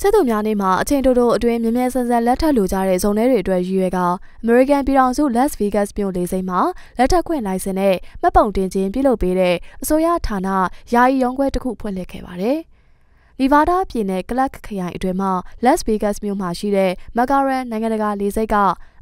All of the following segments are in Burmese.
ချစ်သူများနေ့မှာအချိန်တိုတိုအတွင်းမြဲမြဲဆန်းဆန်းလက်ထပ်လိုကြတဲ့ဇုံထဲတွေအတွက်ရည်ရွယ်ကအမေရိကန်ပြည်ထောင်စု Las Vegas မြို့လေဆိပ်မှာလက်ထပ်ခွင့်လိုင်စင်နဲ့မှတ်ပုံတင်ခြင်းပြုလုပ်ပေးတဲ့အစိုးရဌာနယာယီရုံးခွဲတစ်ခုဖွင့်လှစ်ခဲ့ပါတယ် Nevada ပြည်နယ် Clark ခရိုင်အတွင်းမှ Las Vegas မြို့မှာရှိတဲ့ McCarran နိုင်ငံတကာလေဆိပ်က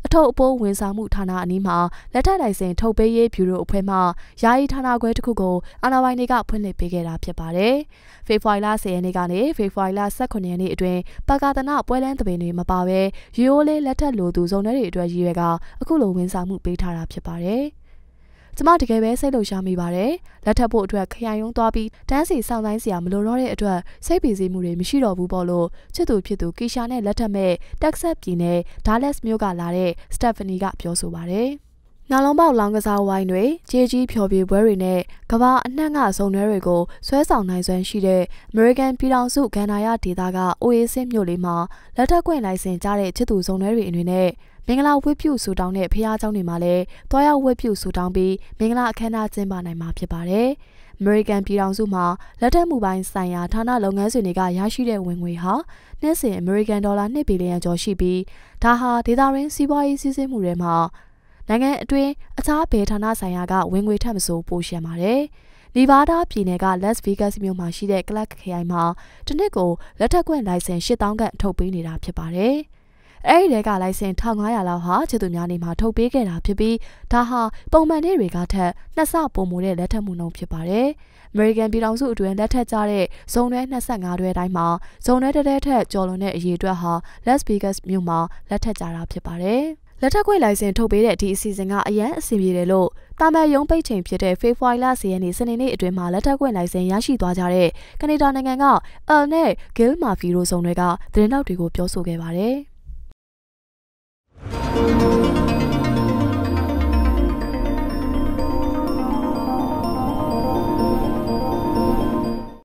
အထုပ်အပိုးဝန်ဆောင်မှုဌာနအနီးမှာလက်ထပ်လိုင်စင်ထုတ်ပေးရေးဗျူရိုအဖွဲ့မှယာယီဌာနခွဲတစ်ခုကိုအာဏာပိုင်တွေကဖွင့်လှစ်ပေးခဲ့တာဖြစ်ပါတယ်။ဖေဖော်ဝါရီလ10ရက်နေ့ကနေဖေဖော်ဝါရီလ18ရက်နေ့အတွင်းပါကာသနာပွဲလန်းသဘင်တွေမပါဘဲရိုးရိုးလေးလက်ထပ်လိုသူဇုံတွေအတွက်ရည်ရွယ်ကအခုလိုဝန်ဆောင်မှုပေးထားတာဖြစ်ပါတယ်။ကျမတကယ်ပဲစိတ်လှုပ်ရှားမိပါတယ်လက်ထပ်ဖို့အတွက်ခရိုင်ရုံးသွားပြီးတန်းစီစောင့်တိုင်းစရာမလိုတော့တဲ့အတွက်စိတ်ပီစီမှုတွေမရှိတော့ဘူးပေါ့လို့ချစ်သူဖြစ်သူကီရှာနဲ့လက်ထပ်မဲ့တက်ဆက်ပြည်နယ်ဒါလက်စ်မြို့ကလာတဲ့စတက်ဖနီကပြောဆိုပါတယ်နာလုံးပေါက်လောင်ကစားဝိုင်းတွေ၊ကြေးကြီးဖြော်ပြပွဲတွေနဲ့ကဘာအနှံ့ကစုံတွဲတွေကိုဆွဲဆောင်နိုင်စွမ်းရှိတဲ့ American ပြည်ထောင်စုဂန္ဓာယဒေသက OAC မြို့လေးမှာလက်ထပ်ကွင့်လိုက်စင်ကြတဲ့ချစ်သူစုံတွဲတွေအနေနဲ့မင်္ဂလာဝတ်ပြုဆုတောင်းတဲ့ဖခင်เจ้าတွေမှာလည်းတွားရောက်ဝတ်ပြုဆုတောင်းပြီးမင်္ဂလာအခမ်းအနားကျင်းပနိုင်မှာဖြစ်ပါတယ်။အမေရိကန်ပြည်ထောင်စုမှာလက်ထက်မှုပိုင်းဆိုင်ရာဌာနလုပ်ငန်းရှင်တွေကရရှိတဲ့ဝင်ငွေဟာနှစ်စဉ်အမေရိကန်ဒေါ်လာ1ဘီလီယံကျော်ရှိပြီးဒါဟာဒေသရင်းစီးပွားရေးစည်းစိမ်မှုတွေမှာနိုင်ငံအတွင်းအခြားဘယ်ဌာနဆိုင်ရာကဝင်ငွေထက်မဆိုးပိုရှံပါတယ်နီဗားဒါပြည်နယ်က Las Vegas မြို့မှာရှိတဲ့ Clark ခရိုင်မှာတစ်နှစ်ကိုလက်ထက်ခွင့် license 8000ခန့်ထုတ်ပေးနေတာဖြစ်ပါတယ်။အဲဒီတဲကလိုင်စင်1500လောက်ဟာချစ်သူများနေမှာထုတ်ပေးခဲ့တာဖြစ်ပြီးဒါဟာပုံမှန်တဲ့တွေကထက်နှစ်ဆပိုမိုတဲ့လက်ထပ်မှုနှုန်းဖြစ်ပါတယ်။ American ပြည်ထောင်စုအတွင်းလက်ထပ်ကြတဲ့ဇုံတွဲ25တွဲတိုင်းမှာဇုံတွဲတစ်တဲထက်ကျော်လွန်တဲ့အရေအတွက်ဟာ Las Vegas မြို့မှာလက်ထပ်ကြတာဖြစ်ပါတယ်။လက်ထက်ခွေလိုင်စင်ထုတ်ပေးတဲ့ဒီအစီအစဉ်ကအရန်အဆင်ပြေတယ်လို့တာမန်ရုံးပိတ်ချိန်ဖြစ်တဲ့ဖေဖော်ဝါရီလ10ရက်နေ့စနေနေ့အတွင်းမှာလက်ထက်ခွေလိုင်စင်ရရှိသွားကြတဲ့ကနေဒါနိုင်ငံကအယ်နဲ့ဂိလ်မာဖီတို့စုံတွေကသတင်းတောက်တွေကိုပြောဆိုခဲ့ပါတယ်။